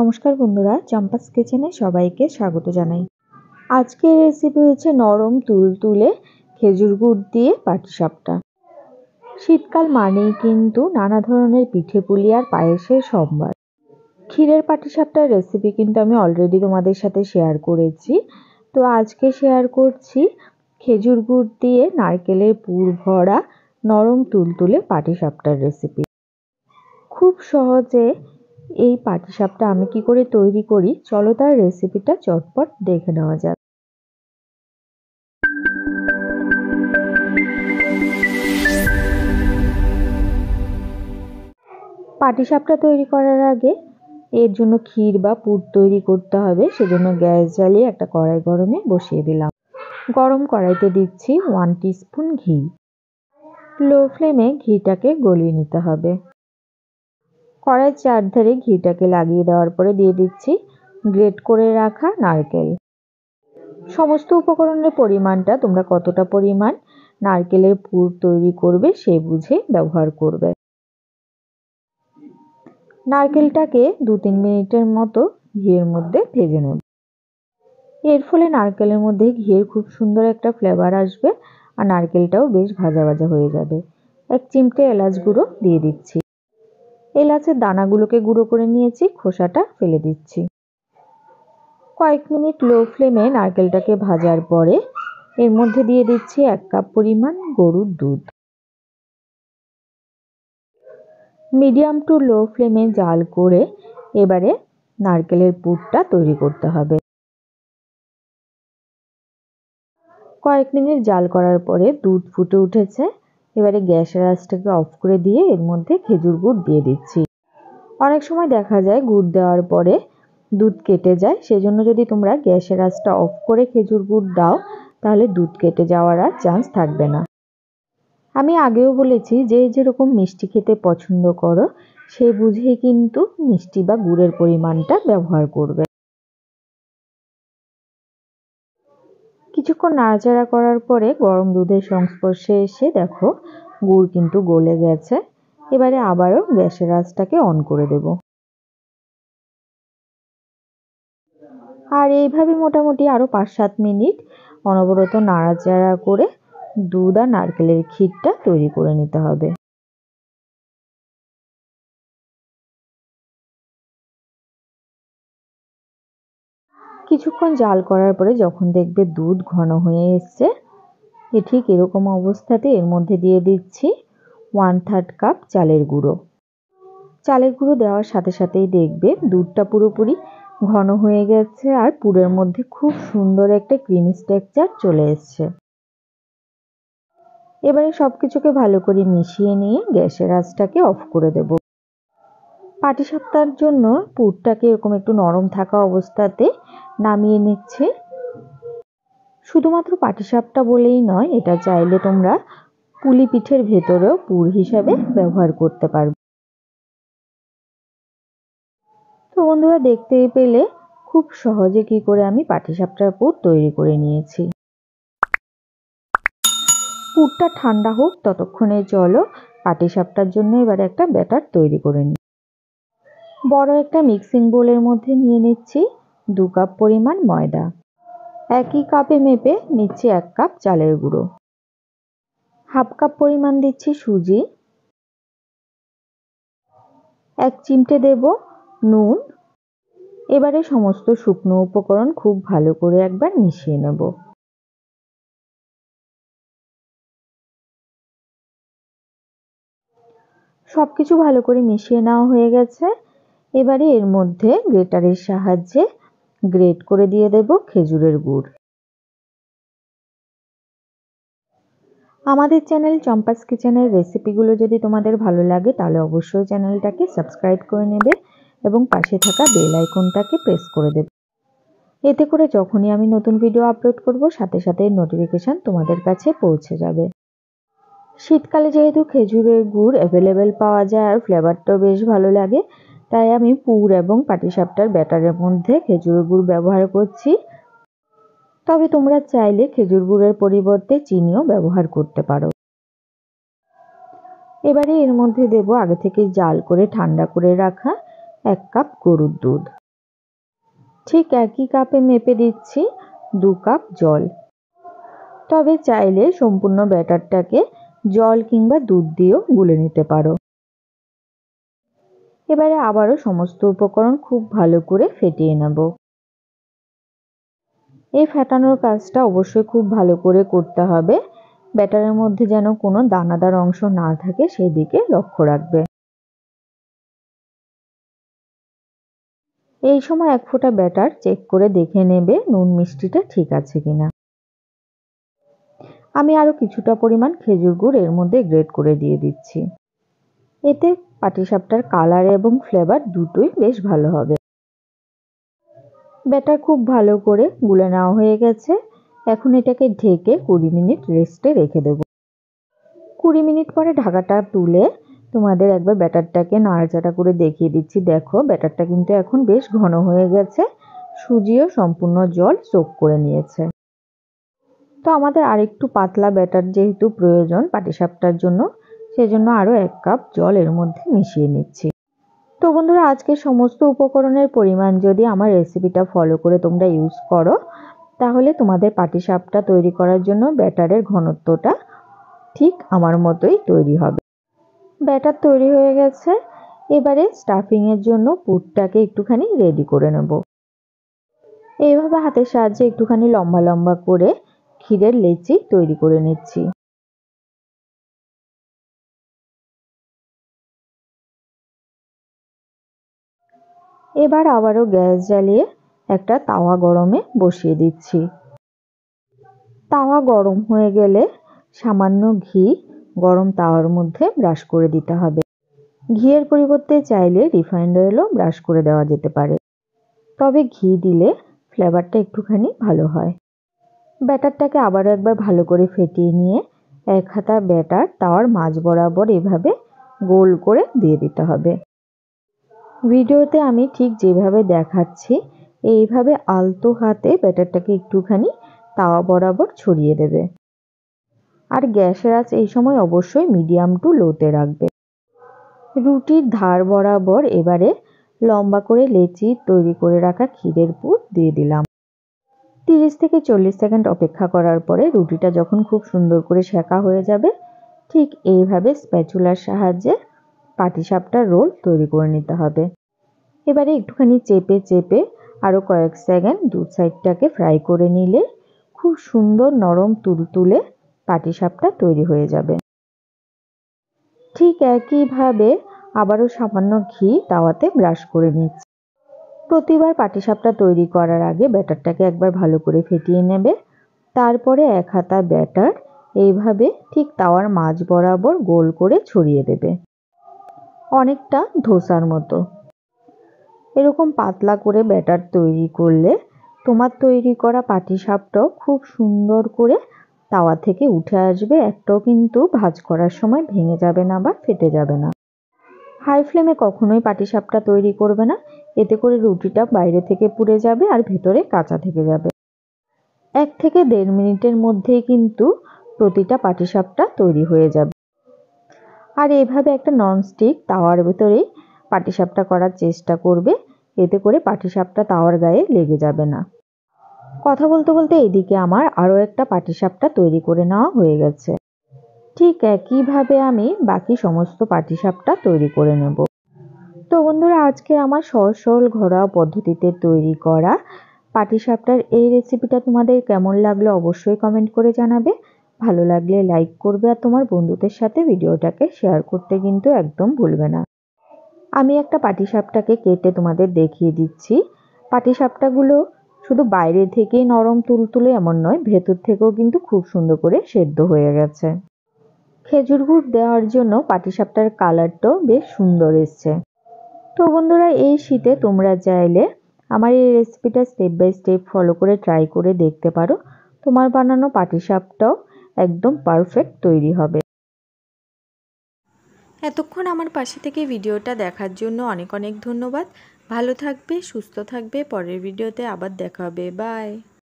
নমস্কার বন্ধুরা চম্পাস কিচেনে সবাইকে স্বাগত জানাই আজকের রেসিপি হচ্ছে নরম তুল তুলে খেজুর গুড় দিয়ে পাটিসাপটা শীতকাল মানেই কিন্তু নানা ধরনের পিঠে পুলি আর পায়েসের সম্ভার ক্ষীরের পাটিসাপটার রেসিপি কিন্তু আমি অলরেডি তোমাদের সাথে শেয়ার করেছি তো আজকে শেয়ার করছি খেজুর গুড় দিয়ে নারকেলের পুর ভরা নরম তুলতুলে পাটিসাপটার রেসিপি খুব সহজে এই পাটিসাপটা আমি কি করে তৈরি করি চলো তার রেসিপিটা চটপট দেখে নেওয়া যাক পাটিসাপটা তৈরি করার আগে এর জন্য ক্ষীর বা পুর তৈরি করতে হবে সেজন্য গ্যাস জ্বালিয়ে একটা কড়াই গরমে বসিয়ে দিলাম গরম কড়াইতে দিচ্ছি ওয়ান স্পুন ঘি লো ফ্লেমে ঘিটাকে গলিয়ে নিতে হবে কড়াই চারধারে ঘিটাকে লাগিয়ে দেওয়ার পরে দিয়ে দিচ্ছি গ্রেট করে রাখা নারকেল সমস্ত উপকরণের পরিমাণটা তোমরা কতটা পরিমাণ নারকেলের পুর তৈরি করবে সে বুঝে ব্যবহার করবে নারকেলটাকে দু তিন মিনিটের মতো ঘিয়ের মধ্যে ভেজে নেব এর ফলে নারকেলের মধ্যে ঘিয়ের খুব সুন্দর একটা ফ্লেভার আসবে আর নারকেলটাও বেশ ভাজা ভাজা হয়ে যাবে এক চিমটে এলাচ গুঁড়ো দিয়ে দিচ্ছি এলাচের দানাগুলোকে গুঁড়ো করে নিয়েছি খোসাটা ফেলে দিচ্ছি কয়েক মিনিট লো ফ্লেমে নারকেলটাকে ভাজার পরে এর মধ্যে দিয়ে দিচ্ছি এক কাপ পরিমাণ গরুর দুধ মিডিয়াম টু লো ফ্লেমে জাল করে এবারে নারকেলের পুরটা তৈরি করতে হবে কয়েক মিনিট জাল করার পরে দুধ ফুটে উঠেছে এবারে গ্যাসের আঁচটাকে অফ করে দিয়ে এর মধ্যে খেজুর গুড় দিয়ে দিচ্ছি অনেক সময় দেখা যায় গুড় দেওয়ার পরে দুধ কেটে যায় সেজন্য যদি তোমরা গ্যাসের আঁচটা অফ করে খেজুর গুড় দাও তাহলে দুধ কেটে যাওয়ার আর চান্স থাকবে না আমি আগেও বলেছি যে যেরকম মিষ্টি খেতে পছন্দ করো সে বুঝেই কিন্তু মিষ্টি বা গুড়ের পরিমাণটা ব্যবহার করবে কিছুক্ষণ নাড়াচাড়া করার পরে গরম দুধের সংস্পর্শে এসে দেখো গুড় কিন্তু গলে গেছে এবারে আবারও গ্যাসের আঁচটাকে অন করে দেব আর এইভাবে মোটামুটি আরও পাঁচ সাত মিনিট অনবরত নাড়াচাড়া করে দুধ আর নারকেলের ক্ষীরটা তৈরি করে নিতে হবে কিছুক্ষণ জাল করার পরে যখন দেখবে দুধ ঘন হয়ে এসছে এ ঠিক এরকম অবস্থাতে এর মধ্যে দিয়ে দিচ্ছি ওয়ান থার্ড কাপ চালের গুঁড়ো চালের গুঁড়ো দেওয়ার সাথে সাথেই দেখবে দুধটা পুরোপুরি ঘন হয়ে গেছে আর পুরের মধ্যে খুব সুন্দর একটা ক্রিমি স্ট্রাকচার চলে এসছে এবারে সব কিছুকে ভালো করে মিশিয়ে নিয়ে গ্যাসের আঁচটাকে অফ করে দেব পাটিসাপটার জন্য পুরটাকে এরকম একটু নরম থাকা অবস্থাতে নামিয়ে নিচ্ছে শুধুমাত্র পাটিসাপটা বলেই নয় এটা চাইলে তোমরা পুলি পিঠের ভেতরেও পুর হিসাবে ব্যবহার করতে পারবে তো বন্ধুরা দেখতে পেলে খুব সহজে কি করে আমি পাটিসাপটার পুর তৈরি করে নিয়েছি পুরটা ঠান্ডা হোক ততক্ষণে চলো পাটিসাপটার জন্য এবারে একটা ব্যাটার তৈরি করে নিই বড় একটা মিক্সিং বোলের মধ্যে নিয়ে নিচ্ছি দু কাপ পরিমাণ ময়দা একই কাপে মেপে নিচ্ছি এক কাপ চালের গুঁড়ো হাফ কাপ পরিমাণ দিচ্ছি সুজি এক চিমটে দেব নুন এবারে সমস্ত শুকনো উপকরণ খুব ভালো করে একবার মিশিয়ে নেব সব কিছু ভালো করে মিশিয়ে নেওয়া হয়ে গেছে এবারে এর মধ্যে গ্রেটারের সাহায্যে গ্রেট করে দিয়ে দেব খেজুরের গুড় আমাদের চ্যানেল চম্পাস কিচেনের রেসিপিগুলো যদি তোমাদের ভালো লাগে তাহলে অবশ্যই চ্যানেলটাকে সাবস্ক্রাইব করে নেবে এবং পাশে থাকা বেল আইকনটাকে প্রেস করে দেবে এতে করে যখনই আমি নতুন ভিডিও আপলোড করব সাথে সাথে নোটিফিকেশান তোমাদের কাছে পৌঁছে যাবে শীতকালে যেহেতু খেজুরের গুড় অ্যাভেলেবেল পাওয়া যায় আর ফ্লেভারটাও বেশ ভালো লাগে তাই আমি পুর এবং পাটিসাপটার ব্যাটারের মধ্যে খেজুর গুড় ব্যবহার করছি তবে তোমরা চাইলে খেজুর গুড়ের পরিবর্তে চিনিও ব্যবহার করতে পারো এবারে এর মধ্যে দেব আগে থেকে জাল করে ঠান্ডা করে রাখা এক কাপ গরুর দুধ ঠিক একই কাপে মেপে দিচ্ছি দু কাপ জল তবে চাইলে সম্পূর্ণ ব্যাটারটাকে জল কিংবা দুধ দিয়েও গুলে নিতে পারো এবারে আবারও সমস্ত উপকরণ খুব ভালো করে ফেটিয়ে নেব এই ফেটানোর কাজটা অবশ্যই খুব ভালো করে করতে হবে ব্যাটারের মধ্যে যেন কোনো দানাদার অংশ না থাকে সেই দিকে লক্ষ্য রাখবে এই সময় এক ফোঁটা ব্যাটার চেক করে দেখে নেবে নুন মিষ্টিটা ঠিক আছে কিনা আমি আরও কিছুটা পরিমাণ খেজুর গুড় এর মধ্যে গ্রেড করে দিয়ে দিচ্ছি এতে পাটিসাপটার কালার এবং ফ্লেভার দুটোই বেশ ভালো হবে ব্যাটার খুব ভালো করে গুলে নেওয়া হয়ে গেছে এখন এটাকে ঢেকে কুড়ি মিনিট রেস্টে রেখে দেব কুড়ি মিনিট পরে ঢাকাটা তুলে তোমাদের একবার ব্যাটারটাকে নাড়াচাড়া করে দেখিয়ে দিচ্ছি দেখো ব্যাটারটা কিন্তু এখন বেশ ঘন হয়ে গেছে সুজিও সম্পূর্ণ জল চোখ করে নিয়েছে তো আমাদের আরেকটু পাতলা ব্যাটার যেহেতু প্রয়োজন পাটিসাপটার জন্য সেজন্য আরও এক কাপ জল এর মধ্যে মিশিয়ে নিচ্ছি তো বন্ধুরা আজকে সমস্ত উপকরণের পরিমাণ যদি আমার রেসিপিটা ফলো করে তোমরা ইউজ করো তাহলে তোমাদের পাটিসাপটা তৈরি করার জন্য ব্যাটারের ঘনত্বটা ঠিক আমার মতোই তৈরি হবে ব্যাটার তৈরি হয়ে গেছে এবারে স্টাফিংয়ের জন্য পুরটাকে একটুখানি রেডি করে নেব এইভাবে হাতের সাহায্যে একটুখানি লম্বা লম্বা করে ক্ষীরের লেচি তৈরি করে নিচ্ছি এবার আবারও গ্যাস জ্বালিয়ে একটা তাওয়া গরমে বসিয়ে দিচ্ছি তাওয়া গরম হয়ে গেলে সামান্য ঘি গরম তাওয়ার মধ্যে ব্রাশ করে দিতে হবে ঘিয়ের পরিবর্তে চাইলে রিফাইন্ড অয়েলও ব্রাশ করে দেওয়া যেতে পারে তবে ঘি দিলে ফ্লেভারটা একটুখানি ভালো হয় ব্যাটারটাকে আবারও একবার ভালো করে ফেটিয়ে নিয়ে এক হাতা ব্যাটার তাওয়ার মাঝ বরাবর এভাবে গোল করে দিয়ে দিতে হবে ভিডিওতে আমি ঠিক যেভাবে দেখাচ্ছি এইভাবে আলতো হাতে ব্যাটারটাকে একটুখানি তাওয়া বরাবর ছড়িয়ে দেবে আর গ্যাসের আঁচ এই সময় অবশ্যই মিডিয়াম টু লোতে রাখবে রুটির ধার বরাবর এবারে লম্বা করে লেচি তৈরি করে রাখা ক্ষীরের পুর দিয়ে দিলাম তিরিশ থেকে চল্লিশ সেকেন্ড অপেক্ষা করার পরে রুটিটা যখন খুব সুন্দর করে শেঁকা হয়ে যাবে ঠিক এইভাবে স্প্যাচুলার সাহায্যে পাটিসাপটার রোল তৈরি করে নিতে হবে এবারে একটুখানি চেপে চেপে আরও কয়েক সেকেন্ড দু সাইডটাকে ফ্রাই করে নিলে খুব সুন্দর নরম তুলতুলে পাটিসাপটা তৈরি হয়ে যাবে ঠিক একইভাবে আবারও সামান্য ঘি তাওয়াতে ব্রাশ করে নিচ্ছি প্রতিবার পাটিসাপটা তৈরি করার আগে ব্যাটারটাকে একবার ভালো করে ফেটিয়ে নেবে তারপরে এক হাতা ব্যাটার এইভাবে ঠিক তাওয়ার মাঝ বরাবর গোল করে ছড়িয়ে দেবে অনেকটা ধোসার মতো এরকম পাতলা করে ব্যাটার তৈরি করলে তোমার তৈরি করা পাটিসাপটাও খুব সুন্দর করে তাওয়া থেকে উঠে আসবে একটাও কিন্তু ভাজ করার সময় ভেঙে যাবে না বা ফেটে যাবে না হাই ফ্লেমে কখনোই পাটিসাপটা তৈরি করবে না এতে করে রুটিটা বাইরে থেকে পুড়ে যাবে আর ভেতরে কাঁচা থেকে যাবে এক থেকে দেড় মিনিটের মধ্যেই কিন্তু প্রতিটা পাটিসাপটা তৈরি হয়ে যাবে আর এভাবে একটা ননস্টিক তাওয়ার ভিতরে পাটিসাপটা করার চেষ্টা করবে এতে করে পাটিসাপটা তাওয়ার গায়ে লেগে যাবে না কথা বলতে বলতে এদিকে আমার আরও একটা পাটিসাপটা তৈরি করে নেওয়া হয়ে গেছে ঠিক একইভাবে আমি বাকি সমস্ত পাটিসাপটা তৈরি করে নেব তো বন্ধুরা আজকে আমার সহজ সরল ঘরোয়া পদ্ধতিতে তৈরি করা পাটিসাপটার এই রেসিপিটা তোমাদের কেমন লাগলো অবশ্যই কমেন্ট করে জানাবে ভালো লাগলে লাইক করবে আর তোমার বন্ধুদের সাথে ভিডিওটাকে শেয়ার করতে কিন্তু একদম ভুলবে না আমি একটা পাটিসাপটাকে কেটে তোমাদের দেখিয়ে দিচ্ছি পাটিসাপটাগুলো শুধু বাইরে থেকে নরম তুলতুলে এমন নয় ভেতর থেকেও কিন্তু খুব সুন্দর করে সেদ্ধ হয়ে গেছে খেজুর গুড় দেওয়ার জন্য পাটিসাপটার কালারটাও বেশ সুন্দর এসছে তো বন্ধুরা এই শীতে তোমরা চাইলে আমার এই রেসিপিটা স্টেপ বাই স্টেপ ফলো করে ট্রাই করে দেখতে পারো তোমার বানানো পাটিসাপটাও একদম পারফেক্ট তৈরি হবে এতক্ষণ আমার পাশে থেকে ভিডিওটা দেখার জন্য অনেক অনেক ধন্যবাদ ভালো থাকবে সুস্থ থাকবে পরের ভিডিওতে আবার দেখা হবে বাই